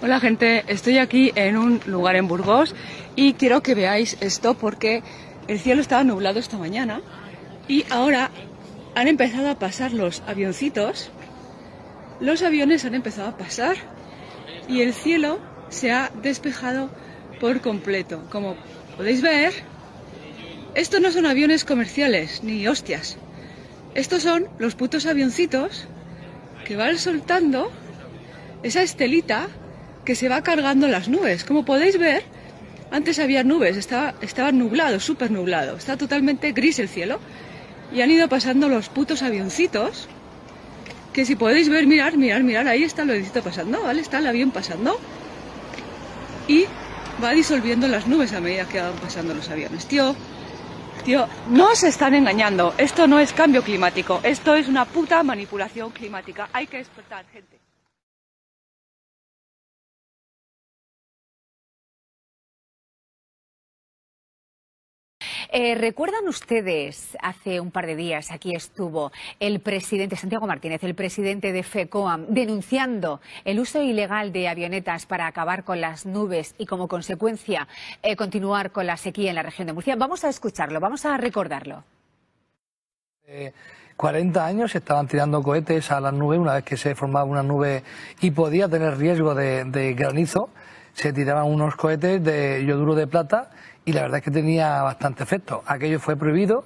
Hola gente, estoy aquí en un lugar en Burgos y quiero que veáis esto porque el cielo estaba nublado esta mañana y ahora han empezado a pasar los avioncitos, los aviones han empezado a pasar y el cielo se ha despejado por completo. Como podéis ver, estos no son aviones comerciales ni hostias. Estos son los putos avioncitos que van soltando esa estelita que se va cargando las nubes. Como podéis ver, antes había nubes, estaba, estaba nublado, súper nublado, está totalmente gris el cielo. Y han ido pasando los putos avioncitos, que si podéis ver, mirar, mirar, mirar, ahí está el avioncito pasando, ¿vale? Está el avión pasando y va disolviendo las nubes a medida que van pasando los aviones. Tío, tío, no se están engañando, esto no es cambio climático, esto es una puta manipulación climática, hay que despertar, gente. Eh, ¿Recuerdan ustedes, hace un par de días aquí estuvo el presidente Santiago Martínez, el presidente de FECOAM, denunciando el uso ilegal de avionetas para acabar con las nubes y como consecuencia eh, continuar con la sequía en la región de Murcia? Vamos a escucharlo, vamos a recordarlo. Eh, 40 años se estaban tirando cohetes a las nubes una vez que se formaba una nube y podía tener riesgo de, granizo. Se tiraban unos cohetes de yoduro de plata y la verdad es que tenía bastante efecto. Aquello fue prohibido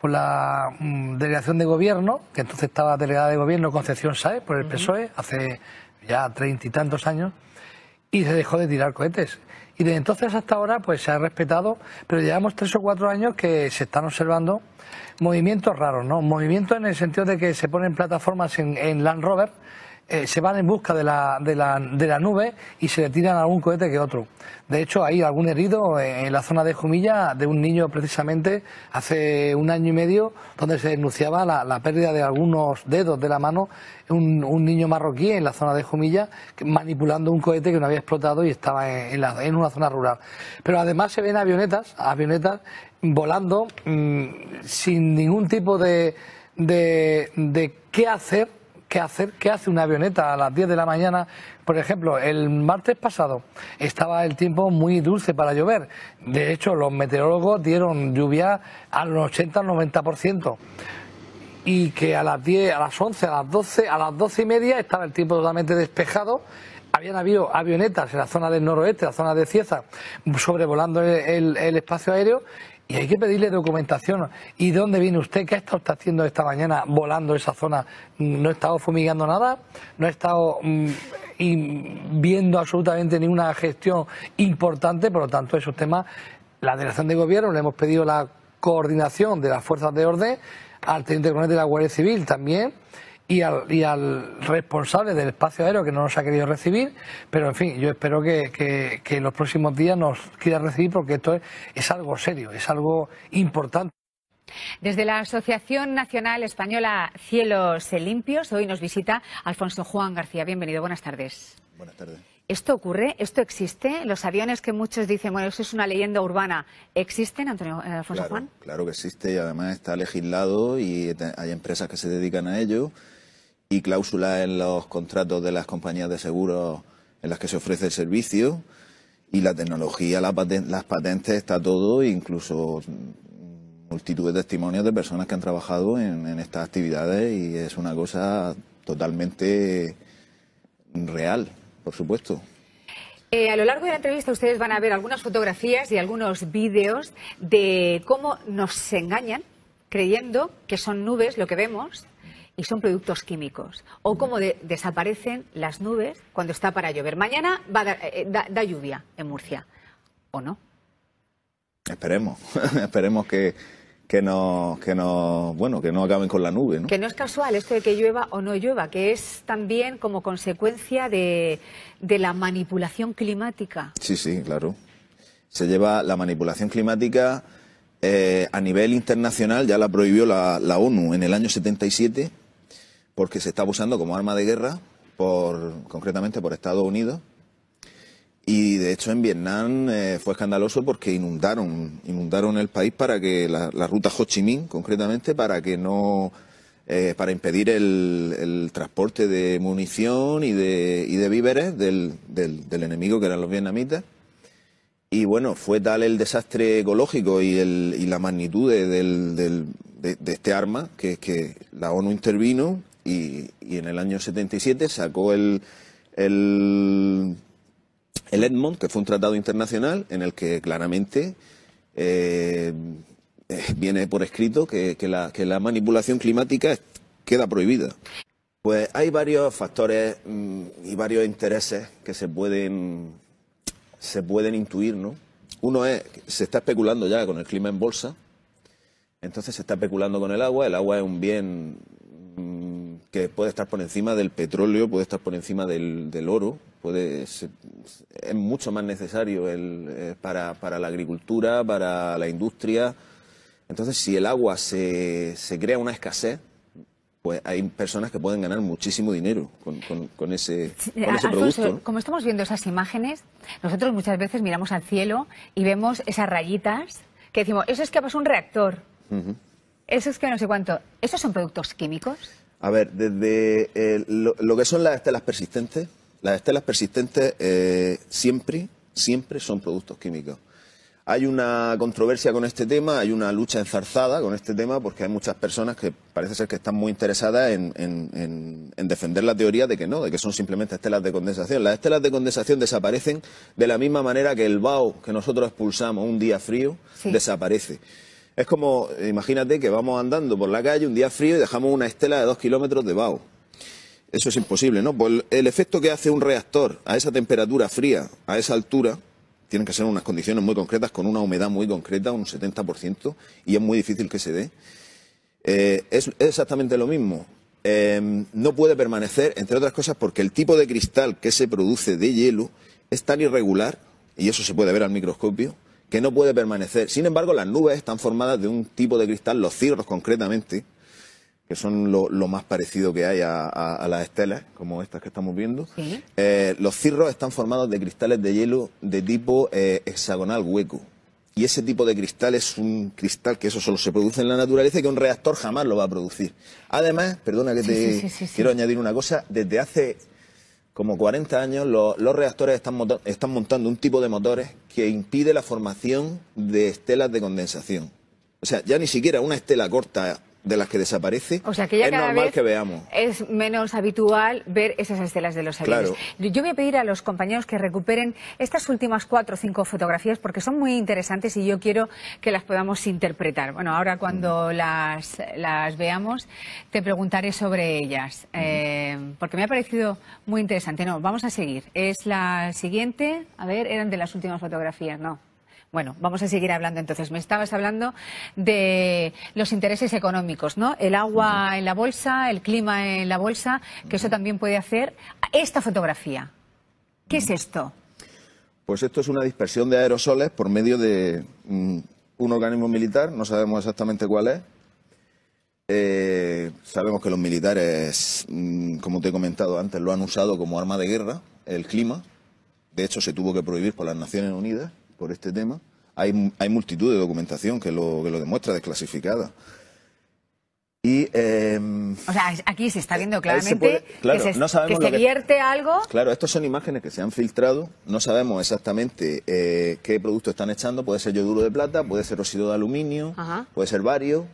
por la mm, delegación de gobierno, que entonces estaba delegada de gobierno Concepción Sáez por el PSOE hace ya treinta y tantos años, y se dejó de tirar cohetes. Y desde entonces hasta ahora pues se ha respetado, pero llevamos tres o cuatro años que se están observando movimientos raros, ¿no? Movimientos en el sentido de que se ponen plataformas en Land Rover eh, se van en busca de la, de, la, de la, nube y se le tiran algún cohete que otro. De hecho, hay algún herido en la zona de Jumilla de un niño precisamente hace un año y medio donde se denunciaba la, pérdida de algunos dedos de la mano, un, un, niño marroquí en la zona de Jumilla manipulando un cohete que no había explotado y estaba en, una zona rural. Pero además se ven avionetas, avionetas volando mm, sin ningún tipo de, de qué hacer qué hacer, hace una avioneta a las 10 de la mañana. Por ejemplo, el martes pasado estaba el tiempo muy dulce para llover. De hecho, los meteorólogos dieron lluvia al 80-90% y que a las 10, a las 11, a las 12, a las 12 y media estaba el tiempo totalmente despejado. Habían habido avionetas en la zona del noroeste, la zona de Cieza, sobrevolando el espacio aéreo y hay que pedirle documentación. ¿Y dónde viene usted? ¿Qué ha estado haciendo esta mañana volando esa zona? ¿No ha estado fumigando nada? ¿No ha estado mm, viendo absolutamente ninguna gestión importante? Por lo tanto, esos temas, la dirección de gobierno, le hemos pedido la coordinación de las fuerzas de orden al teniente de la Guardia Civil también y al, responsable del espacio aéreo que no nos ha querido recibir, pero en fin, yo espero que, en los próximos días nos quiera recibir porque esto es, algo serio, es algo importante. Desde la Asociación Nacional Española Cielos Limpios, hoy nos visita Alfonso Juan García. Bienvenido, buenas tardes. Buenas tardes. ¿Esto ocurre? ¿Esto existe? ¿Los aviones que muchos dicen, bueno, eso es una leyenda urbana, existen, Antonio eh, Alfonso Juan? Claro que existe y además está legislado y hay empresas que se dedican a ello y cláusulas en los contratos de las compañías de seguros en las que se ofrece el servicio y la tecnología, las patentes, está todo, incluso multitud de testimonios de personas que han trabajado en, estas actividades y es una cosa totalmente real, por supuesto. Eh, a lo largo de la entrevista ustedes van a ver algunas fotografías y algunos vídeos de cómo nos engañan creyendo que son nubes lo que vemos y son productos químicos. O como desaparecen las nubes cuando está para llover. Mañana va eh, da, lluvia en Murcia, ¿o no? Esperemos, esperemos que, no, que no, bueno, que no acaben con la nube. Que no es casual esto de que llueva o no llueva, que es también como consecuencia de, la manipulación climática. Sí, sí, claro. Se lleva la manipulación climática eh, a nivel internacional, ya la prohibió la, la ONU en el año 77 porque se estaba usando como arma de guerra, por, concretamente por Estados Unidos. Y de hecho en Vietnam eh, fue escandaloso porque inundaron, inundaron el país para que la, ruta Ho Chi Minh, concretamente, para que no eh, para impedir el, transporte de munición y de, y de víveres del, del, enemigo que eran los vietnamitas. Y bueno, fue tal el desastre ecológico y, el, y la magnitud de, del, de, este arma que, que la ONU intervino y, en el año 77 sacó el, el, el, Edmond, que fue un tratado internacional en el que claramente eh, eh, viene por escrito que, la, que la manipulación climática queda prohibida. Pues hay varios factores mm, y varios intereses que se pueden, se pueden intuir, ¿no? Uno es, se está especulando ya con el clima en bolsa, entonces se está especulando con el agua, el agua es un bien que puede estar por encima del petróleo, puede estar por encima del, del oro, puede, es, mucho más necesario el, eh, para, para, la agricultura, para la industria. Entonces, si el agua se, se, crea una escasez, pues hay personas que pueden ganar muchísimo dinero con, con, ese, producto. Como estamos viendo esas imágenes, nosotros muchas veces miramos al cielo y vemos esas rayitas que decimos, eso es que pasó un reactor, eso es que no sé cuánto. ¿Esos son productos químicos? A ver, desde eh, lo, que son las estelas persistentes, las estelas persistentes eh, siempre, siempre son productos químicos. Hay una controversia con este tema, hay una lucha enzarzada con este tema, porque hay muchas personas que parece ser que están muy interesadas en, defender la teoría de que no, de que son simplemente estelas de condensación. Las estelas de condensación desaparecen de la misma manera que el vaho que nosotros expulsamos un día frío desaparece. Es como, imagínate que vamos andando por la calle un día frío y dejamos una estela de dos kilómetros de vaho. Eso es imposible, ¿no? Pues el, efecto que hace un reactor a esa temperatura fría, a esa altura, tienen que ser unas condiciones muy concretas, con una humedad muy concreta, un 70%, y es muy difícil que se dé. Eh, es, exactamente lo mismo. Em, no puede permanecer, entre otras cosas, porque el tipo de cristal que se produce de hielo es tan irregular, y eso se puede ver al microscopio, que no puede permanecer. Sin embargo, las nubes están formadas de un tipo de cristal, los cirros concretamente, que son lo, más parecido que hay a, las estelas, como estas que estamos viendo. Eh, los cirros están formados de cristales de hielo de tipo eh, hexagonal hueco. Y ese tipo de cristal es un cristal que eso solo se produce en la naturaleza y que un reactor jamás lo va a producir. Además, perdona que te quiero añadir una cosa, desde hace como 40 años, los reactores están, están montando un tipo de motores que impide la formación de estelas de condensación. O sea, ya ni siquiera una estela corta de las que desaparece, o sea, que es Es menos habitual ver esas estelas de los aviones. Yo voy a pedir a los compañeros que recuperen estas últimas cuatro o cinco fotografías porque son muy interesantes y yo quiero que las podamos interpretar. Bueno, ahora cuando mm. las, veamos te preguntaré sobre ellas mm. eh, porque me ha parecido muy interesante. No, vamos a seguir. Es la siguiente. A ver, eran de las últimas fotografías, ¿no? Bueno, vamos a seguir hablando entonces. Me estabas hablando de los intereses económicos, ¿no? El agua en la bolsa, el clima en la bolsa, que eso también puede hacer. Esta fotografía, ¿qué es esto? Pues esto es una dispersión de aerosoles por medio de mm, un organismo militar, no sabemos exactamente cuál es. Eh, sabemos que los militares, mm, como te he comentado antes, lo han usado como arma de guerra, el clima. De hecho, se tuvo que prohibir por las Naciones Unidas por este tema. Hay, multitud de documentación que lo, lo demuestra, desclasificada. Y, em, o sea, aquí se está viendo eh, claramente claro, que no sabemos vierte algo. Claro, estas son imágenes que se han filtrado, no sabemos exactamente eh, qué producto están echando, puede ser yoduro de plata, puede ser óxido de aluminio, puede ser varios.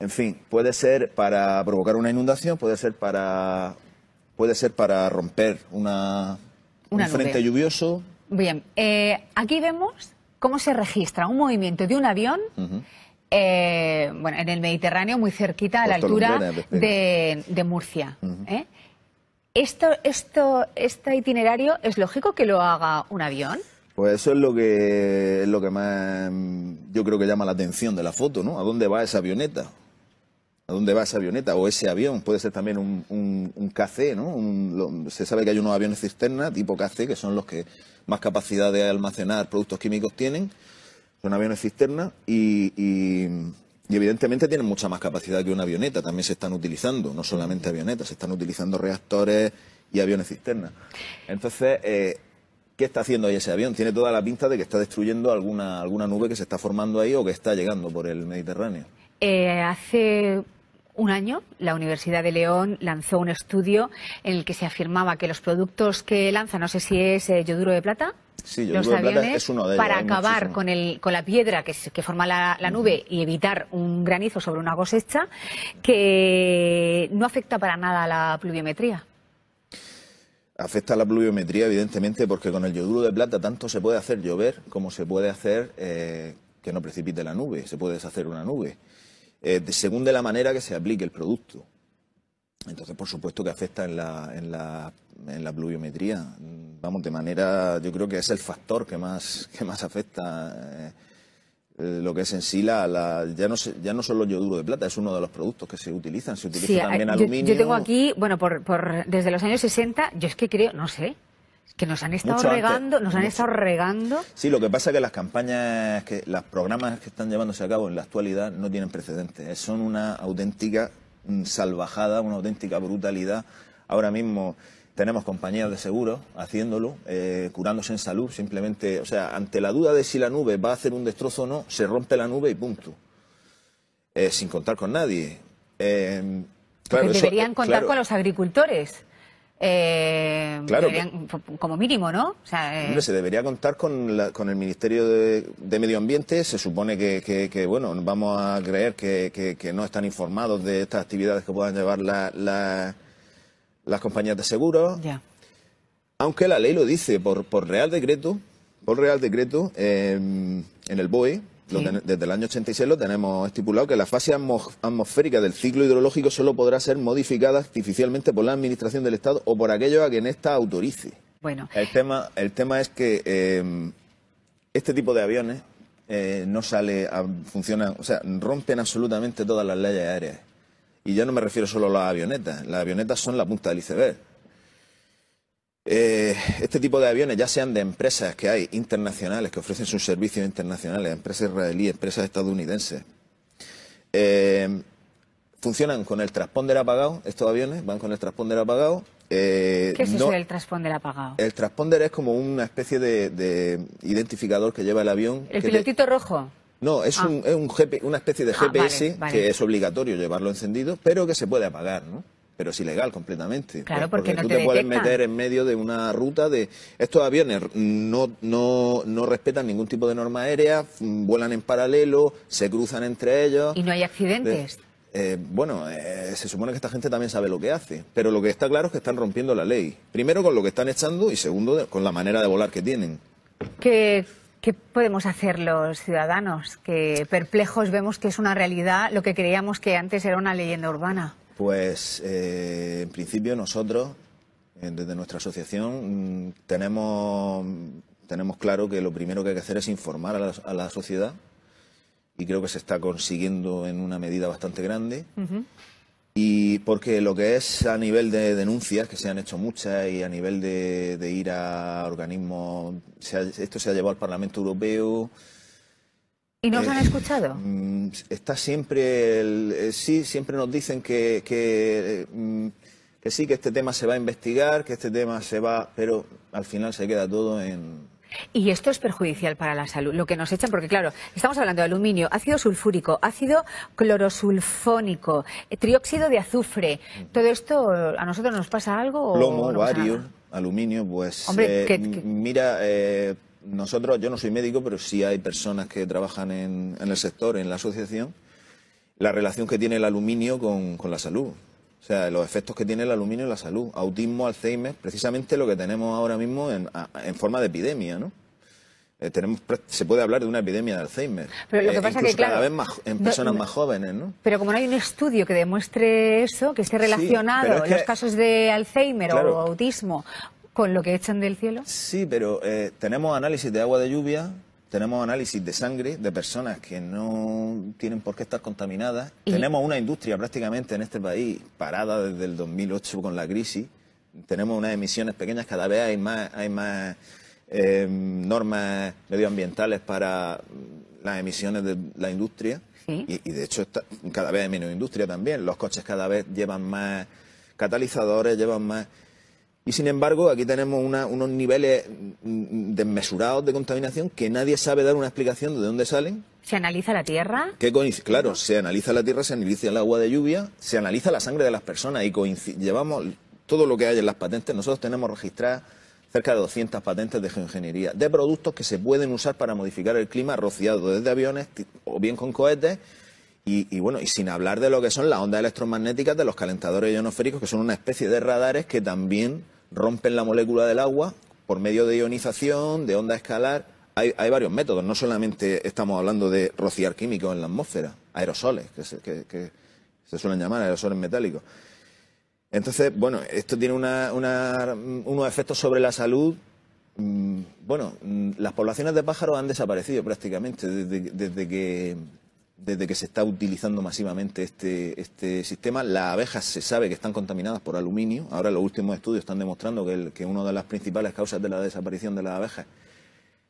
En fin, puede ser para provocar una inundación, puede ser para, puede ser para romper una, un frente lluvioso, Bien, eh, aquí vemos cómo se registra un movimiento de un avión. Eh, bueno, en el Mediterráneo, muy cerquita, a la altura de, Murcia. ¿eh? esto, ¿Este itinerario es lógico que lo haga un avión? Pues eso es lo que, es lo que más yo creo que llama la atención de la foto, ¿no? ¿A dónde va esa avioneta? ¿A dónde va esa avioneta o ese avión? Puede ser también un, un, ¿no? se sabe que hay unos aviones cisterna tipo KC, que son los que más capacidad de almacenar productos químicos tienen. Son aviones cisterna y, evidentemente tienen mucha más capacidad que una avioneta. También se están utilizando, no solamente avionetas, se están utilizando reactores y aviones cisterna. Entonces, eh, ¿qué está haciendo ahí ese avión? Tiene toda la pinta de que está destruyendo alguna, alguna nube que se está formando ahí o que está llegando por el Mediterráneo. Eh, hace un año, la Universidad de León lanzó un estudio en el que se afirmaba que los productos que lanza, no sé si es eh, yoduro de plata, los aviones, para acabar con, el, con, la piedra que, forma la, nube y evitar un granizo sobre una cosecha, que no afecta para nada a la pluviometría. Afecta a la pluviometría, evidentemente, porque con el yoduro de plata tanto se puede hacer llover como se puede hacer eh, que no precipite la nube, se puede deshacer una nube. Eh, según de la manera que se aplique el producto. Entonces, por supuesto que afecta en la, en la, en la pluviometría. Vamos, de manera, yo creo que es el factor que más, que más afecta. Eh, eh, lo que es en sí la, ya no ya no solo yoduro de plata es uno de los productos que se utilizan se utiliza también aluminio yo tengo aquí bueno por, por desde los años 60 yo es que creo no sé que nos han estado regando, nos han estado regando. Sí, lo que pasa es que las campañas, que los programas que están llevándose a cabo en la actualidad no tienen precedentes. Eh, son una auténtica mm, salvajada, una auténtica brutalidad. Ahora mismo tenemos compañías de seguros haciéndolo, eh, curándose en salud, simplemente, o sea, ante la duda de si la nube va a hacer un destrozo o no, se rompe la nube y punto. Eh, sin contar con nadie. Eh, deberían contar con los agricultores. Eh, como mínimo, ¿no? Eh, se debería contar con, el Ministerio de, Medio Ambiente. Se supone que, bueno, vamos a creer que, no están informados de estas actividades que puedan llevar la, las compañías de seguros. Aunque la ley lo dice, por, Real Decreto, por Real Decreto, eh, en el BOE, desde el año 86 lo tenemos estipulado que la fase atmosférica del ciclo hidrológico solo podrá ser modificada artificialmente por la Administración del Estado o por aquellos a quien ésta autorice. Bueno. El tema, el tema es que eh, este tipo de aviones eh, no sale a o sea, rompen absolutamente todas las leyes aéreas. Y yo no me refiero solo a las avionetas, las avionetas son la punta del iceberg eh, este tipo de aviones, ya sean de empresas que hay internacionales, que ofrecen sus servicios internacionales, empresas israelíes, empresas estadounidenses, eh, funcionan con el transponder apagado, estos aviones van con el transponder apagado. Eh, ¿Qué es eso del transponder apagado? El transponder es como una especie de, identificador que lleva el avión. ¿El pilotito rojo? No, es, ah. una especie de ah, GPS que es obligatorio llevarlo encendido, pero que se puede apagar, ¿no? pero es ilegal completamente. Claro, pues, porque, te, meter en medio de una ruta de... Estos aviones no, respetan ningún tipo de norma aérea, mm, vuelan en paralelo, se cruzan entre ellos. Y no hay accidentes. Eh, bueno, eh, se supone que esta gente también sabe lo que hace, pero lo que está claro es que están rompiendo la ley. Primero con lo que están echando y segundo con la manera de volar que tienen. ¿Qué, podemos hacer los ciudadanos? Que perplejos vemos que es una realidad lo que creíamos que antes era una leyenda urbana. Pues eh, en principio nosotros, eh, desde nuestra asociación, mm, tenemos, tenemos claro que lo primero que hay que hacer es informar a la, sociedad y creo que se está consiguiendo en una medida bastante grande. Y porque lo que es a nivel de denuncias, que se han hecho muchas, y a nivel de, ir a organismos, esto se ha llevado al Parlamento Europeo, ¿Y nos han eh, escuchado? Mm, está siempre, eh, sí, siempre nos dicen mm, que, sí, que este tema se va a investigar, que este tema se va, pero al final se queda todo en... Y esto es perjudicial para la salud, lo que nos echan, porque claro, estamos hablando de aluminio, ácido sulfúrico, ácido clorosulfónico, eh, trióxido de azufre, todo esto, ¿a nosotros nos pasa algo? Plomo, vario, aluminio, pues Hombre, que, mira nosotros, yo no soy médico, pero sí hay personas que trabajan en, el sector, en la asociación, la relación que tiene el aluminio con, la salud. O sea, los efectos que tiene el aluminio en la salud. Autismo, Alzheimer, precisamente lo que tenemos ahora mismo en, forma de epidemia, ¿no? Eh, tenemos, se puede hablar de una epidemia de Alzheimer. Pero lo que eh, pasa que, cada vez en personas más jóvenes, ¿no? Pero como no hay un estudio que demuestre eso, que esté relacionado los casos de Alzheimer o autismo ¿Con lo que echan del cielo? Sí, pero eh, tenemos análisis de agua de lluvia, tenemos análisis de sangre de personas que no tienen por qué estar contaminadas. Tenemos una industria prácticamente en este país parada desde el 2008 con la crisis. Tenemos unas emisiones pequeñas, cada vez hay más, hay más eh, normas medioambientales para las emisiones de la industria. Y, de hecho cada vez hay menos industria también. Los coches cada vez llevan más catalizadores, llevan más... Y sin embargo, aquí tenemos unos niveles mm, mm, desmesurados de contaminación que nadie sabe dar una explicación de dónde salen. ¿Se analiza la tierra? claro, se analiza la tierra, se analiza el agua de lluvia, se analiza la sangre de las personas y llevamos todo lo que hay en las patentes. Nosotros tenemos registradas cerca de doscientas patentes de geoingeniería, de productos que se pueden usar para modificar el clima rociado desde aviones o bien con cohetes y, bueno, y sin hablar de lo que son las ondas electromagnéticas de los calentadores ionosféricos, que son una especie de radares que también rompen la molécula del agua por medio de ionización, de onda escalar. Hay, varios métodos, no solamente estamos hablando de rociar químicos en la atmósfera, aerosoles, que se, que, se suelen llamar aerosoles metálicos. Entonces, bueno, esto tiene unos efectos sobre la salud mm, bueno, mm, las poblaciones de pájaros han desaparecido prácticamente desde, desde que desde que se está utilizando masivamente este, este sistema. Las abejas se sabe que están contaminadas por aluminio. Ahora los últimos estudios están demostrando que, el, una de las principales causas de la desaparición de las abejas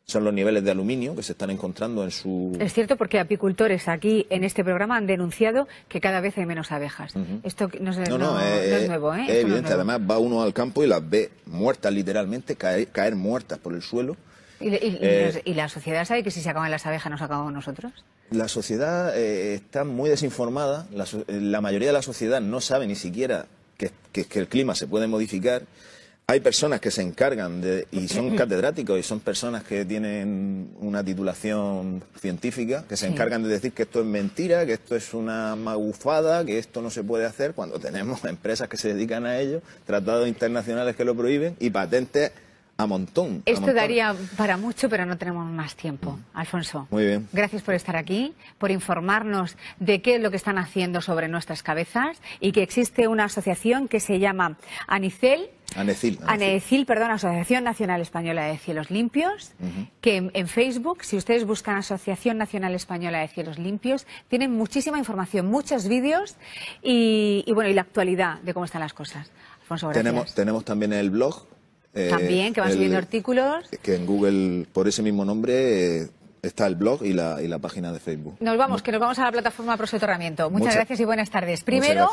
son los niveles de aluminio que se están encontrando en su... Es cierto porque apicultores aquí en este programa han denunciado que cada vez hay menos abejas. Esto no, es, nuevo. ¿eh? Es evidente, además va uno al campo y las ve muertas literalmente, caer muertas por el suelo eh, ¿Y, la sociedad sabe que si se acaban las abejas nos acabamos nosotros? La sociedad eh, está muy desinformada, eh, la, mayoría de la sociedad no sabe ni siquiera que, el clima se puede modificar hay personas que se encargan de, y son catedráticos y son personas que tienen una titulación científica, que se encargan de decir que esto es mentira, que esto es una magufada, que esto no se puede hacer, cuando tenemos empresas que se dedican a ello, tratados internacionales que lo prohíben y patentes montón. Esto daría para mucho, pero no tenemos más tiempo. Alfonso, muy bien. Gracias por estar aquí, por informarnos de qué es lo que están haciendo sobre nuestras cabezas y que existe una asociación que se llama ANICEL. Anecil, perdón, Asociación Nacional Española de Cielos Limpios, que en, Facebook, si ustedes buscan Asociación Nacional Española de Cielos Limpios, tienen muchísima información, muchos vídeos y, bueno, y la actualidad de cómo están las cosas. Alfonso, gracias. tenemos también el blog eh, También, que van subiendo artículos. Que en Google, por ese mismo nombre, eh, está el blog y la, página de Facebook. Nos vamos, que nos vamos a la plataforma Prosoterramiento. Muchas, muchas gracias y buenas tardes. Primero.